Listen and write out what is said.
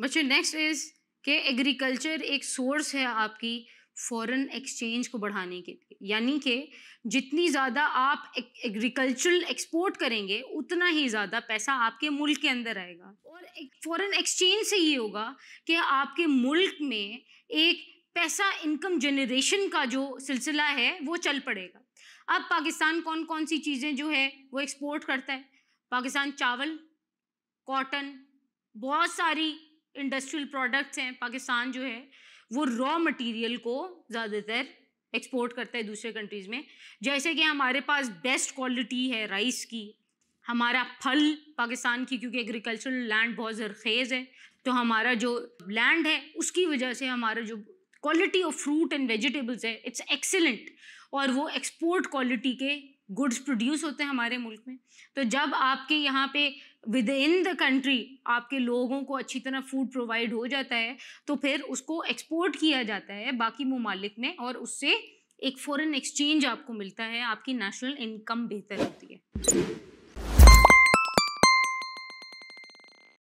बच्चों next is के agriculture एक सोर्स है आपकी फॉरेन एक्सचेंज को बढ़ाने के लिए यानी कि जितनी ज़्यादा आप एग्रीकल्चरल एक्सपोर्ट करेंगे उतना ही ज़्यादा पैसा आपके मुल्क के अंदर आएगा और एक फॉरेन एक्सचेंज से ये होगा कि आपके मुल्क में एक पैसा इनकम जनरेशन का जो सिलसिला है वो चल पड़ेगा अब पाकिस्तान कौन कौन सी चीज़ें जो है वो एक्सपोर्ट करता है पाकिस्तान चावल कॉटन बहुत सारी इंडस्ट्रियल प्रोडक्ट्स हैं पाकिस्तान जो है वो रॉ मटेरियल को ज़्यादातर एक्सपोर्ट करता है दूसरे कंट्रीज़ में जैसे कि हमारे पास बेस्ट क्वालिटी है राइस की हमारा फल पाकिस्तान की क्योंकि एग्रीकल्चरल लैंड बहुत जरखेज़ है तो हमारा जो लैंड है उसकी वजह से हमारा जो quality of fruit and vegetables है इट्स एक्सेलेंट और वो एक्सपोर्ट क्वालिटी के गुड्स प्रोड्यूस होते हैं हमारे मुल्क में तो जब आपके यहाँ पे विद इन द कंट्री आपके लोगों को अच्छी तरह फूड प्रोवाइड हो जाता है तो फिर उसको एक्सपोर्ट किया जाता है बाकी ममालिक में और उससे एक फॉरेन एक्सचेंज आपको मिलता है आपकी नेशनल इनकम बेहतर होती है